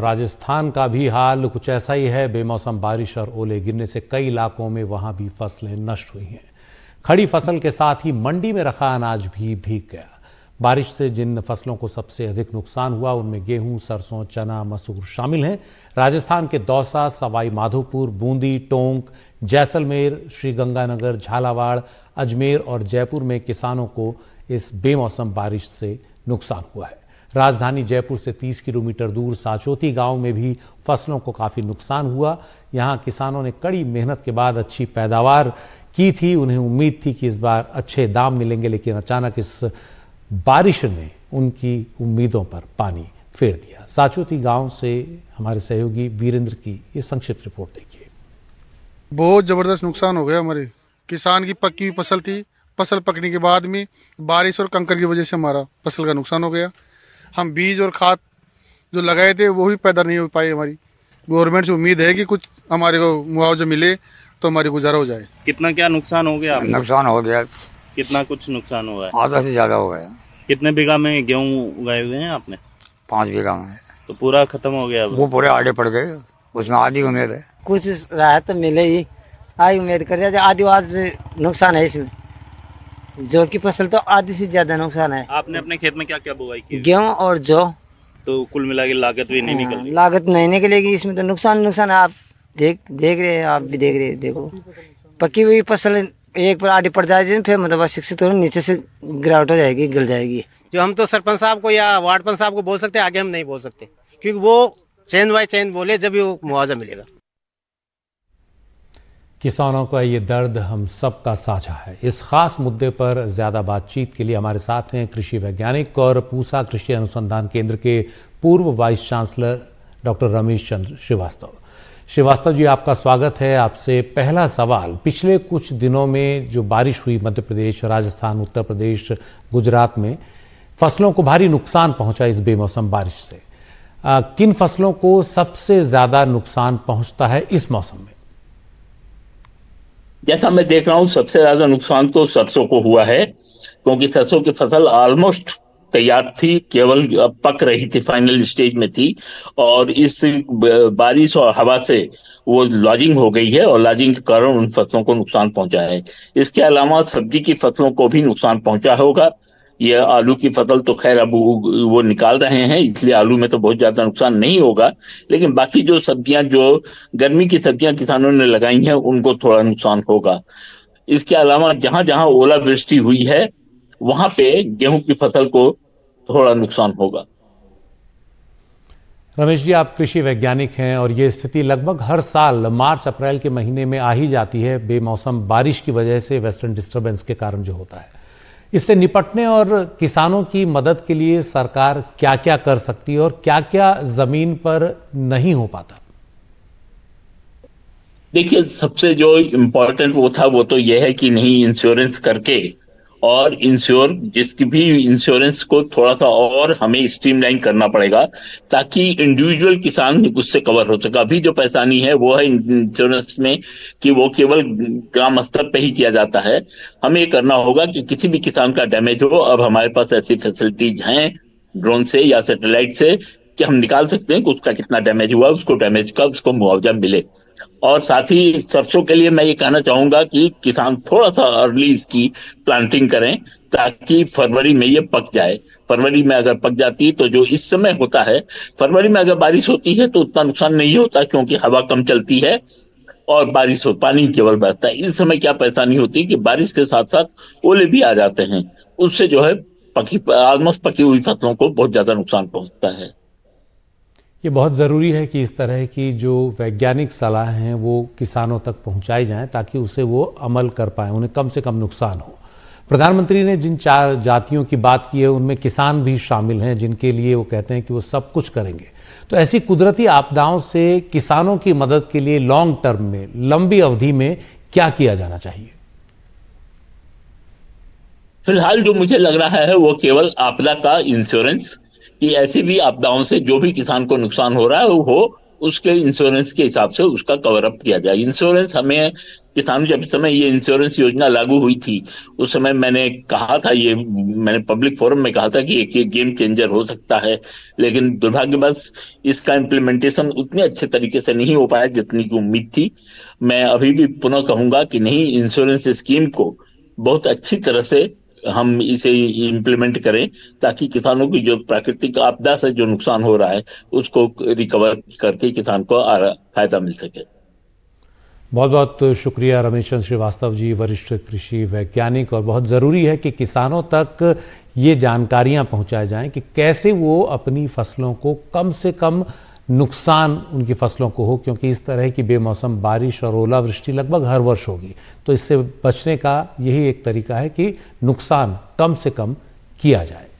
राजस्थान का भी हाल कुछ ऐसा ही है बेमौसम बारिश और ओले गिरने से कई इलाकों में वहां भी फसलें नष्ट हुई हैं खड़ी फसल के साथ ही मंडी में रखा अनाज भी भीग गया बारिश से जिन फसलों को सबसे अधिक नुकसान हुआ उनमें गेहूं सरसों चना मसूर शामिल हैं राजस्थान के दौसा सवाई माधोपुर बूंदी टोंक जैसलमेर श्रीगंगानगर झालावाड़ अजमेर और जयपुर में किसानों को इस बेमौसम बारिश से नुकसान हुआ है राजधानी जयपुर से 30 किलोमीटर दूर साचोती गांव में भी फसलों को काफ़ी नुकसान हुआ यहां किसानों ने कड़ी मेहनत के बाद अच्छी पैदावार की थी उन्हें उम्मीद थी कि इस बार अच्छे दाम मिलेंगे लेकिन अचानक इस बारिश ने उनकी उम्मीदों पर पानी फेर दिया साचोती गांव से हमारे सहयोगी वीरेंद्र की ये संक्षिप्त रिपोर्ट देखिए बहुत ज़बरदस्त नुकसान हो गया हमारे किसान की पक्की हुई फसल थी फसल पकने के बाद में बारिश और कंकर की वजह से हमारा फसल का नुकसान हो गया हम बीज और खाद जो लगाए थे वो भी पैदा नहीं हो पाई हमारी गवर्नमेंट से उम्मीद है कि कुछ हमारे को मुआवजा मिले तो हमारी गुजारा हो जाए कितना क्या नुकसान हो गया नुकसान हो गया कितना कुछ नुकसान हुआ है आधा से ज़्यादा हो गया कितने बीघा में गेहूँ उगाए हुए हैं आपने पाँच बीघा में तो पूरा खत्म हो गया वो पूरे आड़े पड़ गए उसमें आधी उम्मीद है कुछ राहत तो मिले ही आई उम्मीद कर आधी आधी नुकसान है इसमें जौ की फसल तो आधी से ज्यादा नुकसान है आपने अपने खेत में क्या क्या बुआई की गेहूँ और जौ तो कुल मिला के लागत भी नहीं हाँ, निकल लागत नहीं निकलेगी इसमें तो नुकसान नुकसान आप देख देख रहे हैं आप भी देख रहे देखो पकी हुई फसल एक बार आड़ी पड़ जाएगी फिर मतलब शिक्षित तो नीचे से गिरावट हो जाएगी गिर जाएगी जो हम तो सरपंच साहब को या वार्ड पंच साहब को बोल सकते हैं आगे हम नहीं बोल सकते क्योंकि वो चैन बाय चैन बोले जब वो मुआवजा मिलेगा किसानों का ये दर्द हम सब का साझा है इस खास मुद्दे पर ज़्यादा बातचीत के लिए हमारे साथ हैं कृषि वैज्ञानिक और पूसा कृषि अनुसंधान केंद्र के पूर्व vice chancellor doctor Ramesh Chandra Srivastava Srivastava ji आपका स्वागत है आपसे पहला सवाल पिछले कुछ दिनों में जो बारिश हुई मध्य प्रदेश राजस्थान उत्तर प्रदेश गुजरात में फसलों को भारी नुकसान पहुंचा इस बेमौसम बारिश से आ, किन फसलों को सबसे ज़्यादा नुकसान पहुंचता है इस मौसम में जैसा मैं देख रहा हूँ सबसे ज्यादा नुकसान तो सरसों को हुआ है क्योंकि सरसों की फसल ऑलमोस्ट तैयार थी केवल पक रही थी फाइनल स्टेज में थी और इस बारिश और हवा से वो लॉजिंग हो गई है और लॉजिंग के कारण उन फसलों को नुकसान पहुंचा है इसके अलावा सब्जी की फसलों को भी नुकसान पहुंचा होगा यह आलू की फसल तो खैर अब वो निकाल रहे हैं इसलिए आलू में तो बहुत ज्यादा नुकसान नहीं होगा लेकिन बाकी जो सब्जियां जो गर्मी की सब्जियां किसानों ने लगाई हैं उनको थोड़ा नुकसान होगा इसके अलावा जहां जहां ओलावृष्टि हुई है वहां पे गेहूं की फसल को थोड़ा नुकसान होगा रमेश जी आप कृषि वैज्ञानिक हैं और ये स्थिति लगभग हर साल मार्च अप्रैल के महीने में आ ही जाती है बेमौसम बारिश की वजह से वेस्टर्न डिस्टरबेंस के कारण जो होता है इससे निपटने और किसानों की मदद के लिए सरकार क्या क्या कर सकती है और क्या क्या जमीन पर नहीं हो पाता देखिए सबसे जो इम्पोर्टेंट वो था वो तो यह है कि नहीं इंश्योरेंस करके और इंश्योर जिसकी भी इंश्योरेंस को थोड़ा सा और हमें स्ट्रीमलाइन करना पड़ेगा ताकि इंडिविजुअल किसान उससे कवर हो सके अभी जो परेशानी है वो है इंश्योरेंस में कि वो केवल ग्राम स्तर पे ही किया जाता है हमें ये करना होगा कि किसी भी किसान का डैमेज हो अब हमारे पास ऐसी फैसिलिटीज हैं ड्रोन से या सैटेलाइट से कि हम निकाल सकते हैं कि उसका कितना डैमेज हुआ उसको डैमेज का उसको मुआवजा मिले और साथ ही सरसों के लिए मैं ये कहना चाहूंगा कि किसान थोड़ा सा अर्ली इसकी प्लांटिंग करें ताकि फरवरी में ये पक जाए फरवरी में अगर पक जाती तो जो इस समय होता है फरवरी में अगर बारिश होती है तो उतना नुकसान नहीं होता क्योंकि हवा कम चलती है और बारिश हो पानी केवल बहता है इस समय क्या परेशानी होती कि बारिश के साथ साथ ओले भी आ जाते हैं उससे जो है पकी ऑलमोस्ट पकी हुई फसलों को बहुत ज्यादा नुकसान पहुंचता है ये बहुत ज़रूरी है कि इस तरह की जो वैज्ञानिक सलाह हैं वो किसानों तक पहुंचाई जाएं ताकि उसे वो अमल कर पाए उन्हें कम से कम नुकसान हो प्रधानमंत्री ने जिन चार जातियों की बात की है उनमें किसान भी शामिल हैं जिनके लिए वो कहते हैं कि वो सब कुछ करेंगे तो ऐसी कुदरती आपदाओं से किसानों की मदद के लिए लॉन्ग टर्म में लंबी अवधि में क्या किया जाना चाहिए फिलहाल जो मुझे लग रहा है वो केवल आपदा का इंश्योरेंस कि ऐसी भी आपदाओं से जो भी किसान को नुकसान हो रहा है वो हो उसके इंश्योरेंस के हिसाब से उसका कवर अप किया जाए इंश्योरेंस हमें किसान जब समय ये इंश्योरेंस योजना लागू हुई थी उस समय मैंने कहा था ये मैंने पब्लिक फोरम में कहा था कि एक ये गेम चेंजर हो सकता है लेकिन दुर्भाग्यवश इसका इम्प्लीमेंटेशन उतने अच्छे तरीके से नहीं हो पाया जितनी की उम्मीद थी मैं अभी भी पुनः कहूंगा कि नहीं इंश्योरेंस स्कीम को बहुत अच्छी तरह से हम इसे इम्प्लीमेंट करें ताकि किसानों की जो प्राकृतिक आपदा से जो नुकसान हो रहा है उसको रिकवर करके किसान को फायदा मिल सके बहुत बहुत शुक्रिया रमेश चंद्र श्रीवास्तव जी वरिष्ठ कृषि वैज्ञानिक और बहुत ज़रूरी है कि किसानों तक ये जानकारियां पहुंचाई जाएं कि कैसे वो अपनी फसलों को कम से कम नुकसान उनकी फसलों को हो क्योंकि इस तरह की बेमौसम बारिश और ओलावृष्टि लगभग हर वर्ष होगी तो इससे बचने का यही एक तरीका है कि नुकसान कम से कम किया जाए